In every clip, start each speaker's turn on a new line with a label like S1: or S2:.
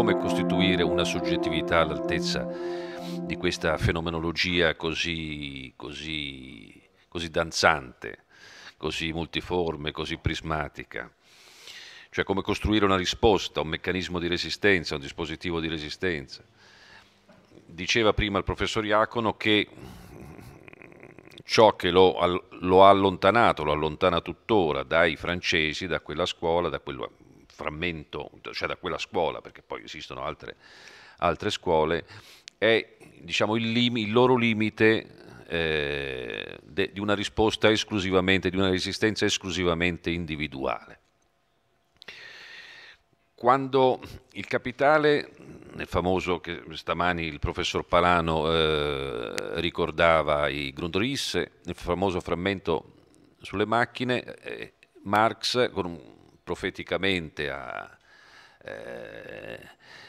S1: come costituire una soggettività all'altezza di questa fenomenologia così, così, così danzante, così multiforme, così prismatica cioè come costruire una risposta, un meccanismo di resistenza, un dispositivo di resistenza. Diceva prima il professor Iacono che ciò che lo, lo ha allontanato, lo allontana tuttora dai francesi, da quella scuola, da quello frammento, cioè da quella scuola, perché poi esistono altre, altre scuole, è diciamo, il, limi, il, loro limite eh, de, di una risposta esclusivamente, di una resistenza esclusivamente individuale. Quando il capitale, nel famoso che stamani il professor Palano eh, ricordava i Grundrisse, nel famoso frammento sulle macchine, eh, Marx con un profeticamente a, eh,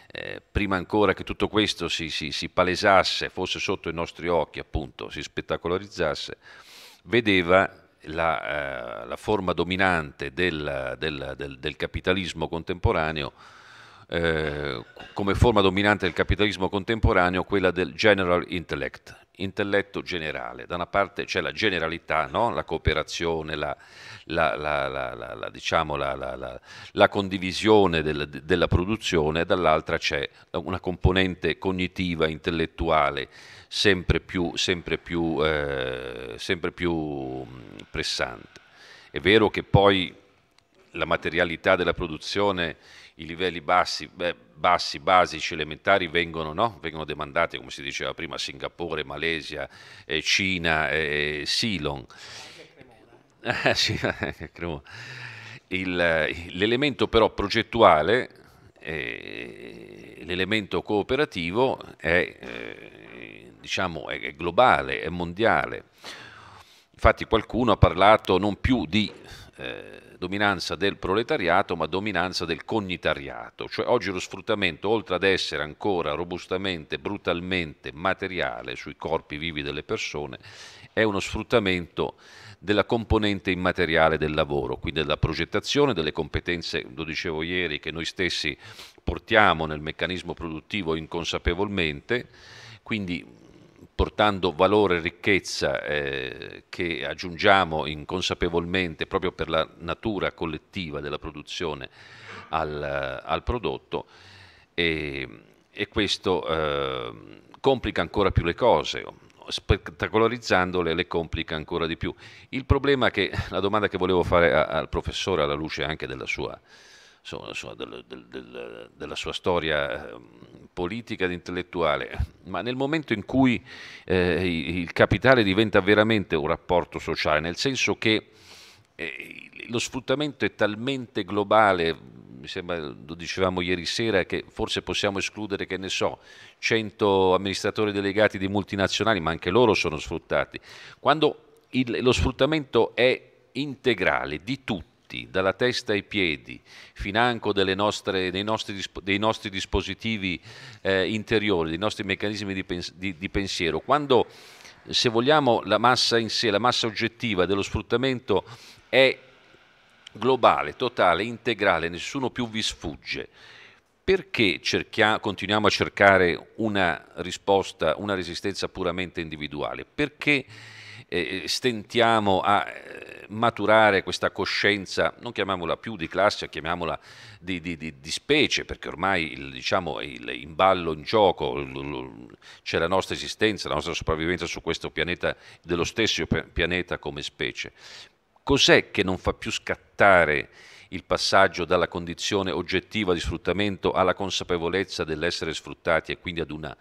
S1: eh, prima ancora che tutto questo si, si, si, palesasse, fosse sotto i nostri occhi, appunto, si spettacolarizzasse, vedeva la, eh, la forma dominante del, del, del, del capitalismo contemporaneo eh, come forma dominante del capitalismo contemporaneo quella del general intellect, intelletto generale. Da una parte c'è la generalità, no? la cooperazione, la, la, la, diciamo, la condivisione del, della produzione, dall'altra c'è una componente cognitiva, intellettuale, sempre più, sempre più, eh, sempre più pressante. È vero che poi la materialità della produzione i livelli bassi, beh, bassi basici, elementari vengono, no? vengono, demandati, come si diceva prima, Singapore, Malesia, eh, Cina, eh, Silon. Eh, sì, eh, eh, l'elemento però progettuale, eh, l'elemento cooperativo è, diciamo, è globale, è mondiale. Infatti qualcuno ha parlato non più di eh, dominanza del proletariato, ma dominanza del cognitariato. Cioè oggi lo sfruttamento, oltre ad essere ancora robustamente, brutalmente materiale sui corpi vivi delle persone, è uno sfruttamento della componente immateriale del lavoro, quindi della progettazione, delle competenze, lo dicevo ieri, che noi stessi portiamo nel meccanismo produttivo inconsapevolmente, quindi portando valore e ricchezza eh, che aggiungiamo inconsapevolmente proprio per la natura collettiva della produzione al, eh, al prodotto e, e questo eh, complica ancora più le cose, spettacolarizzandole le complica ancora di più. Il problema che, la domanda che volevo fare a, al professore alla luce anche della sua, insomma, della, della, della sua storia ehm, politica ed intellettuale, ma nel momento in cui eh, il capitale diventa veramente un rapporto sociale, nel senso che eh, lo sfruttamento è talmente globale, mi sembra lo dicevamo ieri sera, che forse possiamo escludere, che ne so, 100 amministratori delegati di multinazionali, ma anche loro sono sfruttati. Quando il, lo sfruttamento è integrale di tutti, tutti, dalla testa ai piedi, financo nostre, dei, nostri, dei, nostri, dispositivi eh, interiori, dei nostri meccanismi di, pens- di, di pensiero. Quando, se vogliamo, la massa in sé, la massa oggettiva dello sfruttamento è globale, totale, integrale, nessuno più vi sfugge. Perché continuiamo a cercare una risposta, una resistenza puramente individuale? Perché stentiamo a eh, maturare questa coscienza, non chiamiamola più di classe, chiamiamola di, di, di, di specie, perché ormai il, diciamo, il, in ballo, in gioco, c'è la nostra esistenza, la nostra sopravvivenza su questo pianeta, dello stesso pianeta come specie. Cos'è che non fa più scattare il passaggio dalla condizione oggettiva di sfruttamento alla consapevolezza dell'essere sfruttati e quindi ad una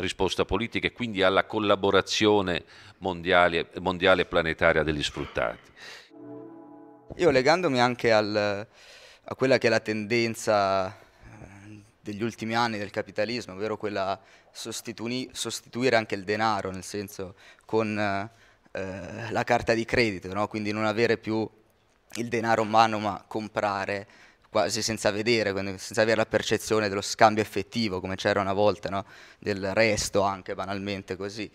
S1: risposta politica e quindi alla collaborazione mondiale, mondiale planetaria degli sfruttati.
S2: Io legandomi anche al, a quella che è la tendenza eh, degli ultimi anni del capitalismo, ovvero quella sostitui, sostituire anche il denaro, nel senso con eh, la carta di credito, no? quindi non avere più il denaro in mano ma comprare quasi senza vedere, senza avere la percezione dello scambio effettivo come c'era una volta, no? del resto anche banalmente così.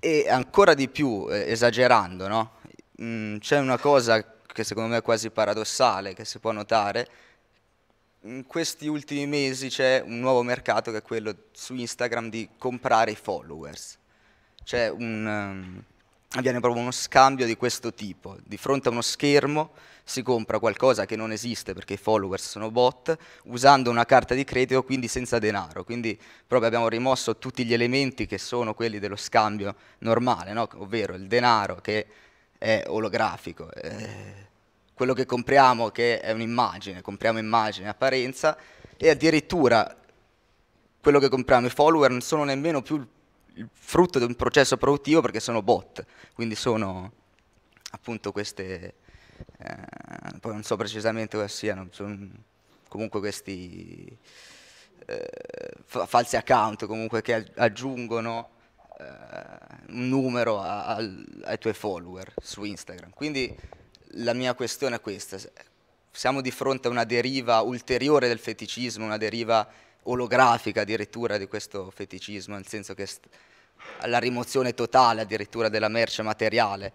S2: E ancora di più, eh, esagerando, no? mm, c'è una cosa che secondo me è quasi paradossale, che si può notare, in questi ultimi mesi c'è un nuovo mercato che è quello su Instagram di comprare i followers. C'è un... Um, avviene proprio uno scambio di questo tipo. Di fronte a uno schermo si compra qualcosa che non esiste perché i followers sono bot, usando una carta di credito, quindi senza denaro. Quindi proprio abbiamo rimosso tutti gli elementi che sono quelli dello scambio normale, no? ovvero il denaro che è olografico, eh, quello che compriamo che è un'immagine, compriamo immagine, apparenza, e addirittura quello che compriamo, i follower, non sono nemmeno più il il frutto di un processo produttivo perché sono bot, quindi sono appunto queste, eh, poi non so precisamente cosa siano, sono comunque questi eh, falsi account comunque che aggiungono eh, un numero a, a, ai tuoi follower su Instagram. Quindi la mia questione è questa, siamo di fronte a una deriva ulteriore del feticismo, una deriva olografica addirittura di questo feticismo, nel senso che la rimozione totale addirittura della merce materiale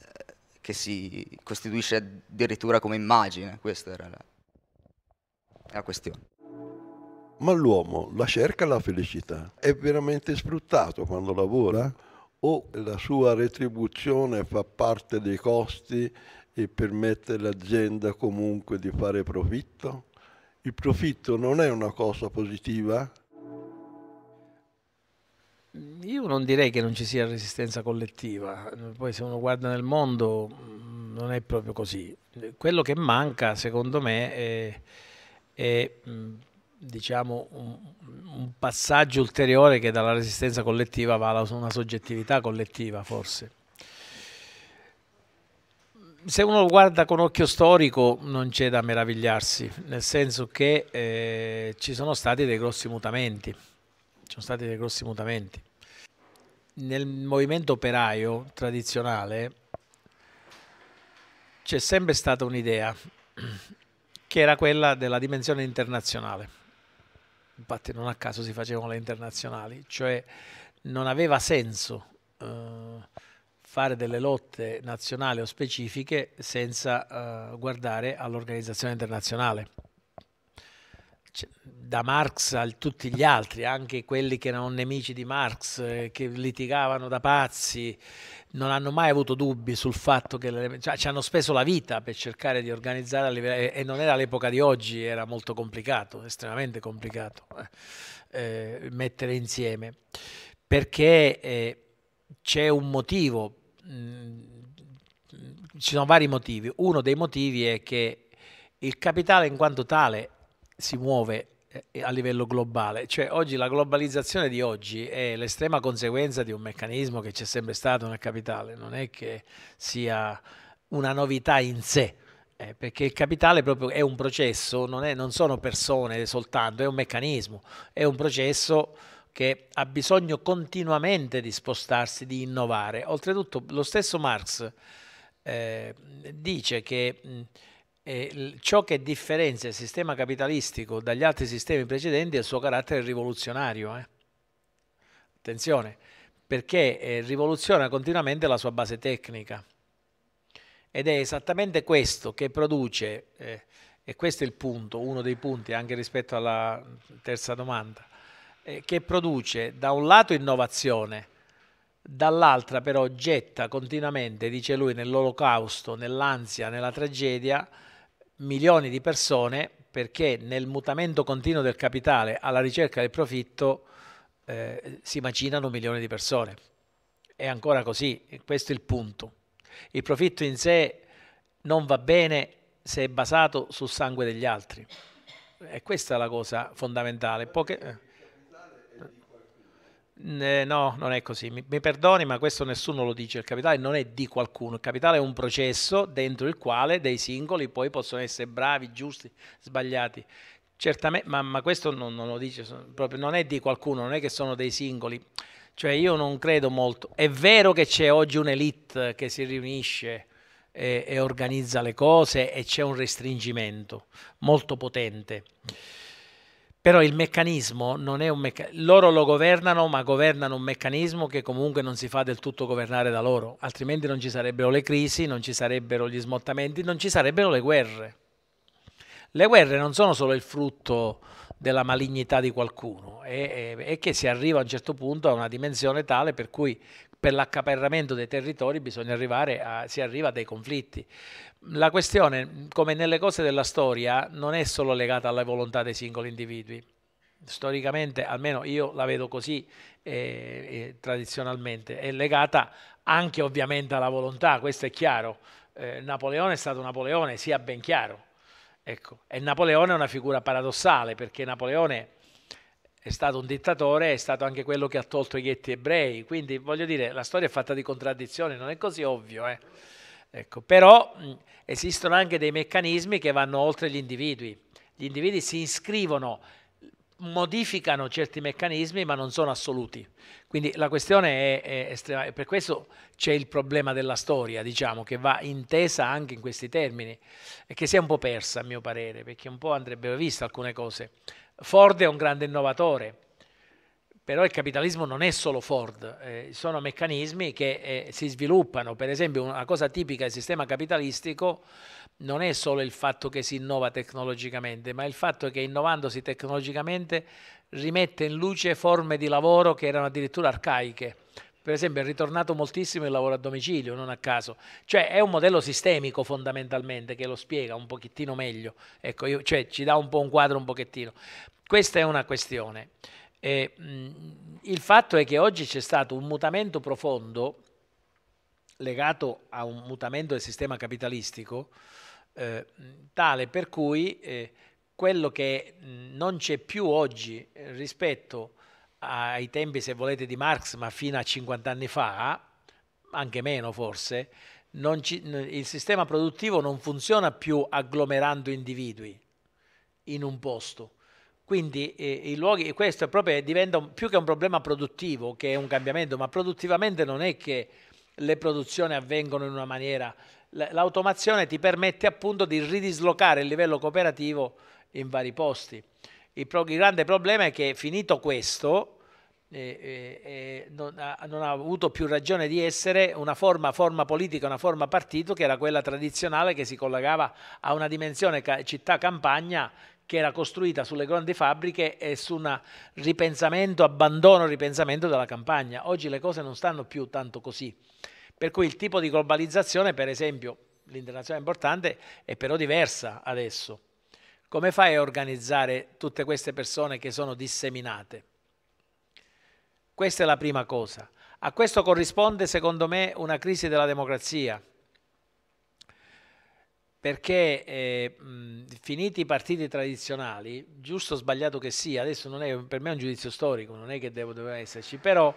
S2: eh, che si costituisce addirittura come immagine, questa era la, la questione.
S1: Ma l'uomo la cerca la felicità? È veramente sfruttato quando lavora? O la sua retribuzione fa parte dei costi e permette all'azienda comunque di fare profitto? il profitto non è una cosa
S2: positiva?
S3: Io non direi che non ci sia resistenza collettiva, poi se uno guarda nel mondo mm, non è proprio così. Quello che manca secondo me è, è mm, diciamo, un, un, passaggio ulteriore che dalla resistenza collettiva va a una soggettività collettiva forse se uno lo guarda con occhio storico non c'è da meravigliarsi, nel senso che eh, ci sono stati dei grossi mutamenti. Ci sono stati dei grossi mutamenti. Nel movimento operaio tradizionale c'è sempre stata un'idea che era quella della dimensione internazionale. Infatti non a caso si facevano le internazionali, cioè non aveva senso eh, fare delle lotte nazionali o specifiche senza uh, guardare all'organizzazione internazionale. Cioè, da Marx a tutti gli altri, anche quelli che erano nemici di Marx, eh, che litigavano da pazzi, non hanno mai avuto dubbi sul fatto che le, cioè, ci hanno speso la vita per cercare di organizzare a livello, e, e non era l'epoca di oggi, era molto complicato, estremamente complicato eh, eh mettere insieme, perché eh, c'è un motivo Ehm, ci sono vari motivi. Uno dei motivi è che il capitale in quanto tale si muove eh, a livello globale, cioè oggi la globalizzazione di oggi è l'estrema conseguenza di un meccanismo che c'è sempre stato nel capitale, non è che sia una novità in sé, eh, perché il capitale proprio è un processo, non, è, non sono persone soltanto, è un meccanismo, è un processo che ha bisogno continuamente di spostarsi, di innovare. Oltretutto lo stesso Marx eh, dice che eh, ciò che differenzia il sistema capitalistico dagli altri sistemi precedenti è il suo carattere rivoluzionario. Eh. Attenzione, perché eh, rivoluziona continuamente la sua base tecnica. Ed è esattamente questo che produce, eh, e questo è il punto, uno dei punti anche rispetto alla terza domanda, eh, che produce da un lato innovazione, dall'altra però getta continuamente, dice lui, nell'olocausto, nell'ansia, nella tragedia, milioni di persone perché nel mutamento continuo del capitale alla ricerca del profitto eh, si macinano milioni di persone. È ancora così, questo è il punto. Il profitto in sé non va bene se è basato sul sangue degli altri. E questa è la cosa fondamentale. Poche... Eh, eh, no, non è così. Mi, mi, perdoni, ma questo nessuno lo dice. Il capitale non è di qualcuno. Il capitale è un processo dentro il quale dei singoli poi possono essere bravi, giusti, sbagliati. Certamente, ma, ma questo non, non, lo dice, proprio non è di qualcuno, non è che sono dei singoli. Cioè io non credo molto. È vero che c'è oggi un'elite che si riunisce e, e organizza le cose e c'è un restringimento molto potente. Però il meccanismo non è un meccanismo, loro lo governano, ma governano un meccanismo che comunque non si fa del tutto governare da loro, altrimenti non ci sarebbero le crisi, non ci sarebbero gli smottamenti, non ci sarebbero le guerre. Le guerre non sono solo il frutto della malignità di qualcuno, è, è, è che si arriva a un certo punto a una dimensione tale per cui per l'accaparramento dei territori bisogna arrivare a, si arriva a dei conflitti. La questione, come nelle cose della storia, non è solo legata alla volontà dei singoli individui. Storicamente, almeno io la vedo così eh, eh, tradizionalmente, è legata anche ovviamente alla volontà, questo è chiaro. Eh, Napoleone è stato Napoleone, sia ben chiaro. Ecco. E Napoleone è una figura paradossale perché Napoleone è stato un dittatore, è stato anche quello che ha tolto i ghetti ebrei. Quindi voglio dire, la storia è fatta di contraddizioni, non è così ovvio. Eh? Ecco, però mh, esistono anche dei meccanismi che vanno oltre gli individui. Gli individui si iscrivono, modificano certi meccanismi, ma non sono assoluti. Quindi la questione è, è estrema, per questo c'è il problema della storia, diciamo, che va intesa anche in questi termini e che si è un po' persa, a mio parere, perché un po' andrebbero viste alcune cose Ford è un grande innovatore, però il capitalismo non è solo Ford, eh, sono meccanismi che eh, si sviluppano, per esempio una cosa tipica del sistema capitalistico non è solo il fatto che si innova tecnologicamente, ma il fatto che innovandosi tecnologicamente rimette in luce forme di lavoro che erano addirittura arcaiche per esempio è ritornato moltissimo il lavoro a domicilio, non a caso, cioè è un modello sistemico fondamentalmente che lo spiega un pochettino meglio, ecco, io, cioè ci dà un po' un quadro un pochettino. Questa è una questione. E, mh, il fatto è che oggi c'è stato un mutamento profondo legato a un mutamento del sistema capitalistico, eh, tale per cui eh, quello che non c'è più oggi eh, rispetto a ai tempi, se volete, di Marx, ma fino a 50 anni fa, anche meno forse, ci, il sistema produttivo non funziona più agglomerando individui in un posto. Quindi eh, i luoghi, questo proprio diventa più che un problema produttivo, che è un cambiamento, ma produttivamente non è che le produzioni avvengono in una maniera... L'automazione ti permette appunto di ridislocare il livello cooperativo in vari posti. Il, pro, il grande problema è che finito questo eh, eh, eh, non, ha, non, ha, avuto più ragione di essere una forma, forma politica, una forma partito che era quella tradizionale che si collegava a una dimensione città-campagna che era costruita sulle grandi fabbriche e su un ripensamento, abbandono, ripensamento della campagna. Oggi le cose non stanno più tanto così. Per cui il tipo di globalizzazione, per esempio, l'internazionale è importante, è però diversa adesso. Come fai a organizzare tutte queste persone che sono disseminate? Questa è la prima cosa. A questo corrisponde, secondo me, una crisi della democrazia, perché eh, mh, finiti i partiti tradizionali, giusto o sbagliato che sia, adesso è, per me è un giudizio storico, non è che devo, deve esserci, però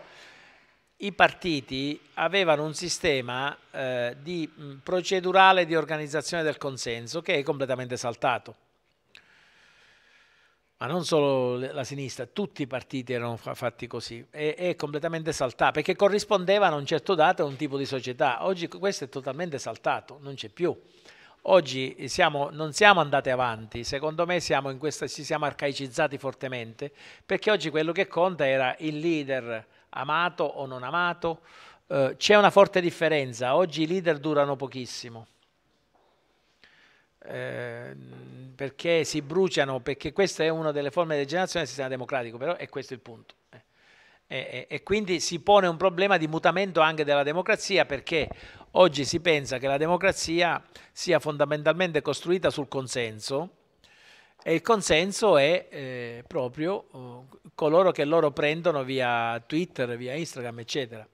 S3: i partiti avevano un sistema eh, di, mh, procedurale di organizzazione del consenso che è completamente saltato ma non solo la sinistra, tutti i partiti erano fatti così è, e completamente saltato perché corrispondevano a un certo dato a un tipo di società. Oggi questo è totalmente saltato, non c'è più. Oggi siamo, non siamo andati avanti, secondo me siamo questa, ci siamo arcaicizzati fortemente perché oggi quello che conta era il leader amato o non amato. Eh, c'è una forte differenza, oggi i leader durano pochissimo Ehm, perché si bruciano, perché questa è una delle forme di degenerazione del sistema democratico, però è questo il punto. Eh. E, e, e, quindi si pone un problema di mutamento anche della democrazia perché oggi si pensa che la democrazia sia fondamentalmente costruita sul consenso e il consenso è eh, proprio oh, coloro che loro prendono via Twitter, via Instagram, eccetera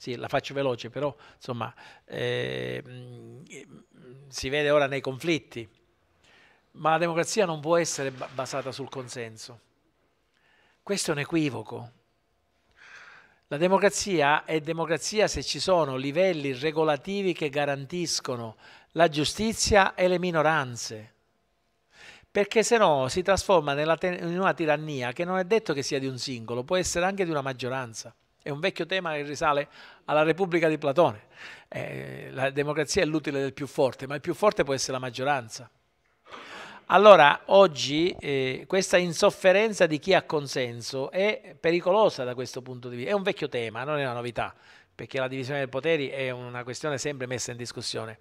S3: sì, la faccio veloce, però insomma, eh, si vede ora nei conflitti, ma la democrazia non può essere basata sul consenso. Questo è un equivoco. La democrazia è democrazia se ci sono livelli regolativi che garantiscono la giustizia e le minoranze, perché se no si trasforma in una tirannia che non è detto che sia di un singolo, può essere anche di una maggioranza. È un vecchio tema che risale alla Repubblica di Platone. Eh, la democrazia è l'utile del più forte, ma il più forte può essere la maggioranza. Allora, oggi eh, questa insofferenza di chi ha consenso è pericolosa da questo punto di vista. È un vecchio tema, non è una novità, perché la divisione dei poteri è una questione sempre messa in discussione.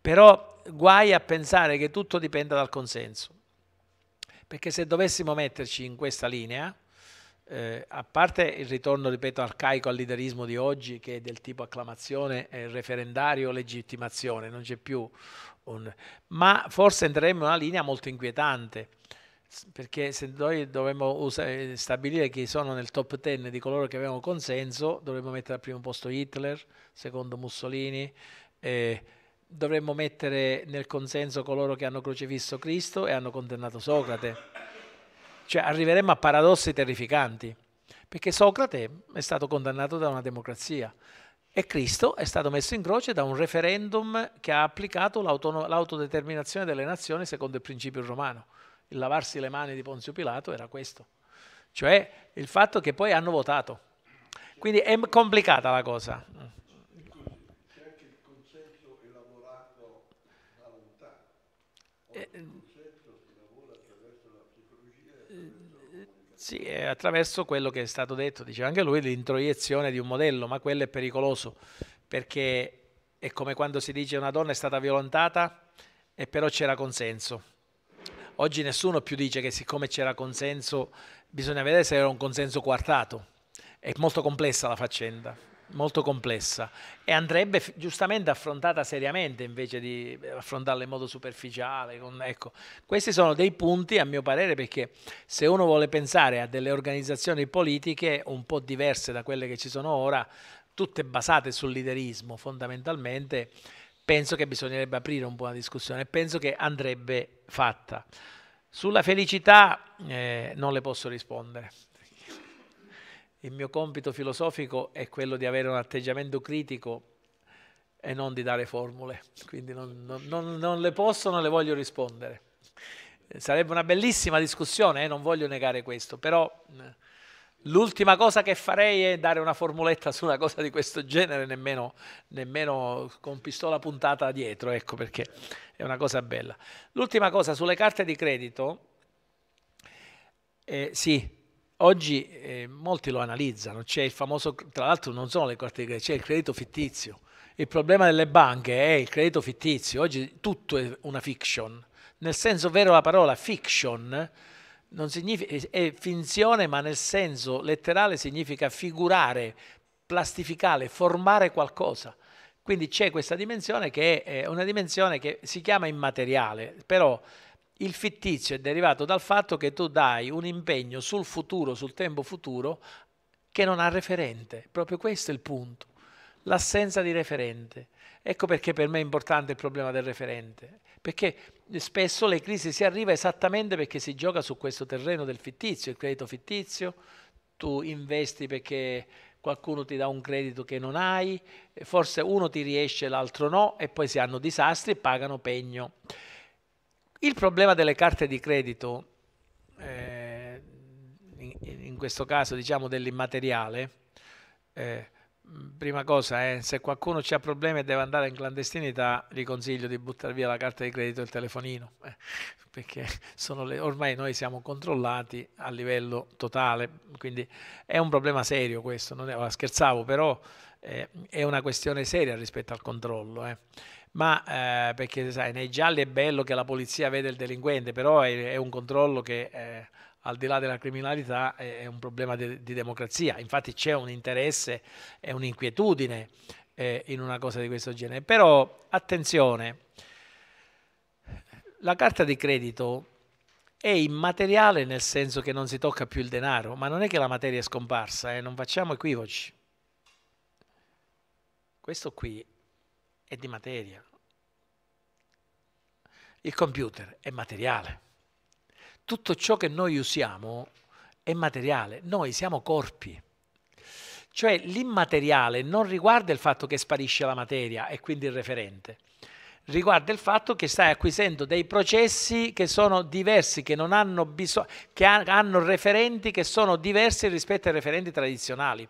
S3: Però guai a pensare che tutto dipenda dal consenso. Perché se dovessimo metterci in questa linea, eh, a parte il ritorno, ripeto, arcaico al liderismo di oggi, che è del tipo acclamazione, eh, referendario, legittimazione, non c'è più un... Ma forse entreremo in una linea molto inquietante, perché se noi dovremmo stabilire chi sono nel top ten di coloro che avevano consenso, dovremmo mettere al primo posto Hitler, secondo Mussolini, eh, dovremmo mettere nel consenso coloro che hanno crocifisso Cristo e hanno condannato Socrate cioè arriveremmo a paradossi terrificanti, perché Socrate è stato condannato da una democrazia e Cristo è stato messo in croce da un referendum che ha applicato l'autodeterminazione delle nazioni secondo il principio romano. Il lavarsi le mani di Ponzio Pilato era questo, cioè il fatto che poi hanno votato. Quindi è complicata la cosa.
S1: C'è anche il concetto elaborato da lontano. Eh,
S3: Sì, attraverso quello che è stato detto, diceva anche lui, l'introiezione di un modello, ma quello è pericoloso, perché è come quando si dice una donna è stata violentata e però c'era consenso. Oggi nessuno più dice che siccome c'era consenso bisogna vedere se era un consenso quartato. È molto complessa la faccenda molto complessa e andrebbe giustamente affrontata seriamente invece di affrontarla in modo superficiale. Con, ecco. Questi sono dei punti a mio parere perché se uno vuole pensare a delle organizzazioni politiche un po' diverse da quelle che ci sono ora, tutte basate sul liderismo fondamentalmente, penso che bisognerebbe aprire un po' una discussione e penso che andrebbe fatta. Sulla felicità eh, non le posso rispondere il mio compito filosofico è quello di avere un atteggiamento critico e non di dare formule, quindi non, non, non, non le posso, non le voglio rispondere. Sarebbe una bellissima discussione, eh? non voglio negare questo, però l'ultima cosa che farei è dare una formuletta su una cosa di questo genere, nemmeno, nemmeno con pistola puntata dietro, ecco perché è una cosa bella. L'ultima cosa sulle carte di credito, eh, sì, Oggi eh, molti lo analizzano, c'è il famoso, tra l'altro non sono le carte di credito, c'è il credito fittizio. Il problema delle banche è il credito fittizio, oggi tutto è una fiction, nel senso vero la parola fiction è finzione ma nel senso letterale significa figurare, plastificare, formare qualcosa. Quindi c'è questa dimensione che è una dimensione che si chiama immateriale, però il fittizio è derivato dal fatto che tu dai un impegno sul futuro, sul tempo futuro, che non ha referente. Proprio questo è il punto, l'assenza di referente. Ecco perché per me è importante il problema del referente, perché spesso le crisi si arriva esattamente perché si gioca su questo terreno del fittizio, il credito fittizio, tu investi perché qualcuno ti dà un credito che non hai, forse uno ti riesce, l'altro no, e poi si hanno disastri e pagano pegno. Il problema delle carte di credito, eh, in, in, questo caso diciamo dell'immateriale, eh, prima cosa, eh, se qualcuno ha problemi e deve andare in clandestinità, gli consiglio di buttare via la carta di credito e il telefonino, eh, perché le, ormai noi siamo controllati a livello totale, quindi è un problema serio questo, non è, scherzavo, però eh, è una questione seria rispetto al controllo. Eh ma eh, perché sai, nei gialli è bello che la polizia vede il delinquente, però è, è un controllo che eh, al di là della criminalità è, è un problema di, di democrazia. Infatti c'è un interesse e un'inquietudine eh, in una cosa di questo genere. Però attenzione, la carta di credito è immateriale nel senso che non si tocca più il denaro, ma non è che la materia è scomparsa, eh? non facciamo equivoci. Questo qui è di materia. Il computer è materiale. Tutto ciò che noi usiamo è materiale. Noi siamo corpi. Cioè l'immateriale non riguarda il fatto che sparisce la materia e quindi il referente, riguarda il fatto che stai acquisendo dei processi che sono diversi, che, hanno, che hanno referenti che sono diversi rispetto ai referenti tradizionali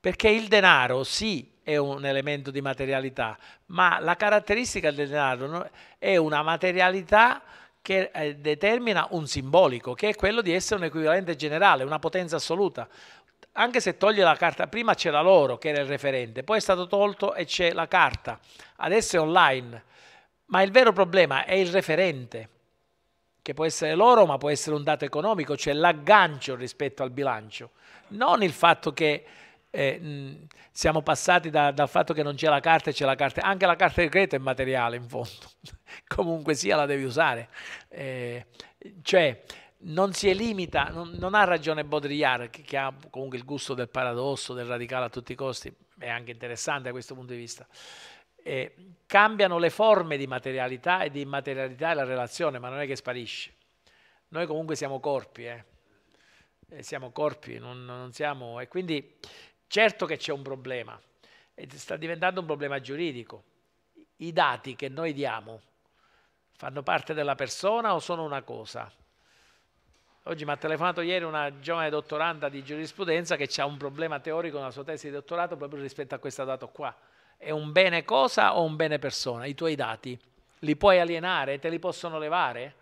S3: perché il denaro sì è un elemento di materialità, ma la caratteristica del denaro è una materialità che eh, determina un simbolico, che è quello di essere un equivalente generale, una potenza assoluta. Anche se toglie la carta, prima c'era l'oro che era il referente, poi è stato tolto e c'è la carta, adesso è online, ma il vero problema è il referente, che può essere l'oro ma può essere un dato economico, cioè l'aggancio rispetto al bilancio, non il fatto che eh, siamo passati da, dal fatto che non c'è la carta e c'è la carta, anche la carta di credito è materiale in fondo, comunque sia la devi usare. Eh, cioè non si elimita, non, non ha ragione Baudrillard che, che, ha comunque il gusto del paradosso, del radicale a tutti i costi, è anche interessante da questo punto di vista. Eh, cambiano le forme di materialità e di immaterialità e la relazione, ma non è che sparisce. Noi comunque siamo corpi, eh. siamo corpi, non, non siamo... E quindi Certo che c'è un problema, e sta diventando un problema giuridico. I dati che noi diamo fanno parte della persona o sono una cosa? Oggi mi ha telefonato ieri una giovane dottoranda di giurisprudenza che ha un problema teorico nella sua tesi di dottorato proprio rispetto a questo dato qua. È un bene cosa o un bene persona? I tuoi dati li puoi alienare, te li possono levare?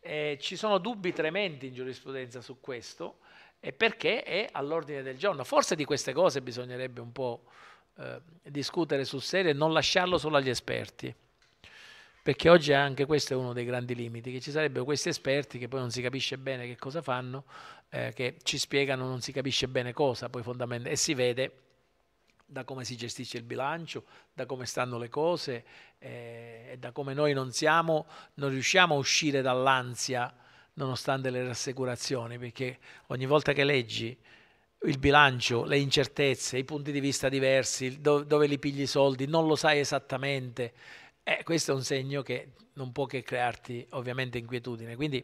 S3: Eh, ci sono dubbi trementi in giurisprudenza su questo e perché è all'ordine del giorno. Forse di queste cose bisognerebbe un po' eh, discutere sul serio e non lasciarlo solo agli esperti, perché oggi anche questo è uno dei grandi limiti, che ci sarebbero questi esperti che poi non si capisce bene che cosa fanno, eh, che ci spiegano non si capisce bene cosa, poi fondamentalmente, e si vede da come si gestisce il bilancio, da come stanno le cose eh, e da come noi non siamo, non riusciamo a uscire dall'ansia nonostante le rassicurazioni, perché ogni volta che leggi il bilancio, le incertezze, i punti di vista diversi, do dove li pigli i soldi, non lo sai esattamente, eh, questo è un segno che non può che crearti ovviamente inquietudine. Quindi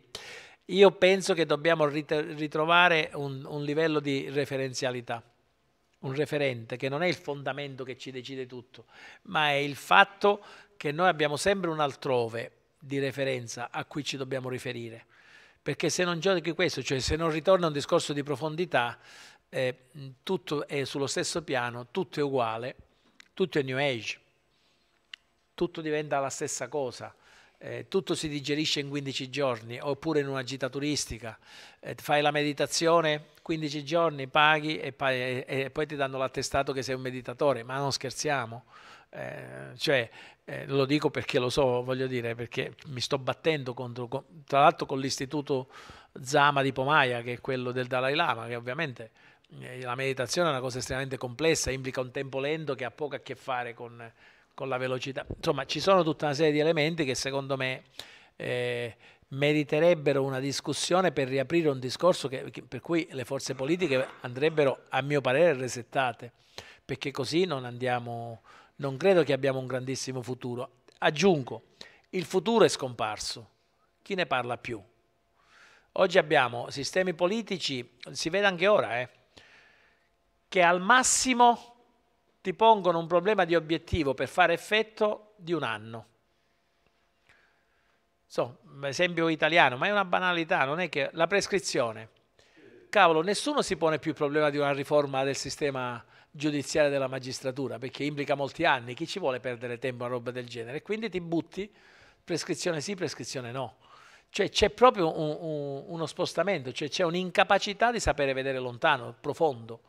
S3: io penso che dobbiamo rit ritrovare un, un livello di referenzialità un referente che non è il fondamento che ci decide tutto, ma è il fatto che noi abbiamo sempre un altrove di referenza a cui ci dobbiamo riferire perché se non giochi questo, cioè se non ritorna a un discorso di profondità, eh, tutto è sullo stesso piano, tutto è uguale, tutto è New Age, tutto diventa la stessa cosa. Eh, tutto si digerisce in 15 giorni oppure in una gita turistica, eh, fai la meditazione 15 giorni, paghi e, paghi e, e poi ti danno l'attestato che sei un meditatore, ma non scherziamo. Eh, cioè, eh, lo dico perché lo so, voglio dire, perché mi sto battendo contro, con, tra l'altro con l'istituto Zama di Pomaia, che è quello del Dalai Lama, che ovviamente eh, la meditazione è una cosa estremamente complessa, implica un tempo lento che ha poco a che fare con, con la velocità. Insomma, ci sono tutta una serie di elementi che secondo me eh, meriterebbero una discussione per riaprire un discorso che, che, per cui le forze politiche andrebbero, a mio parere, resettate, perché così non andiamo non credo che abbiamo un grandissimo futuro. Aggiungo, il futuro è scomparso, chi ne parla più? Oggi abbiamo sistemi politici, si vede anche ora, eh, che al massimo ti pongono un problema di obiettivo per fare effetto di un anno. So, esempio italiano, ma è una banalità, non è che la prescrizione. Cavolo, nessuno si pone più il problema di una riforma del sistema giudiziaria della magistratura, perché implica molti anni, chi ci vuole perdere tempo a roba del genere? Quindi ti butti prescrizione sì, prescrizione no. Cioè c'è proprio un, un, uno spostamento, cioè c'è un'incapacità di sapere vedere lontano, profondo.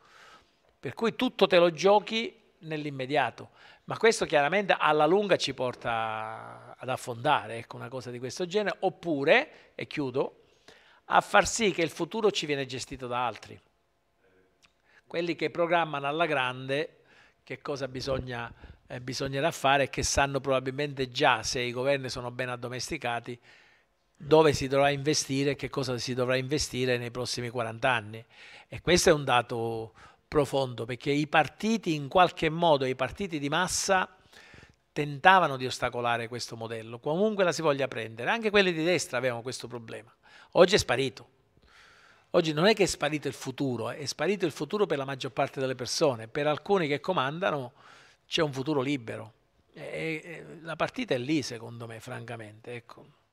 S3: Per cui tutto te lo giochi nell'immediato, ma questo chiaramente alla lunga ci porta ad affondare, ecco, una cosa di questo genere, oppure, e chiudo, a far sì che il futuro ci viene gestito da altri quelli che programmano alla grande che cosa bisogna, eh, bisognerà fare e che sanno probabilmente già se i governi sono ben addomesticati dove si dovrà investire e che cosa si dovrà investire nei prossimi 40 anni. E questo è un dato profondo perché i partiti in qualche modo, i partiti di massa, tentavano di ostacolare questo modello, comunque la si voglia prendere. Anche quelli di destra avevano questo problema. Oggi è sparito. Oggi non è che è sparito il futuro, eh, è sparito il futuro per la maggior parte delle persone, per alcuni che comandano c'è un futuro libero. E, eh, e, eh, la partita è lì secondo me,
S1: francamente. Ecco.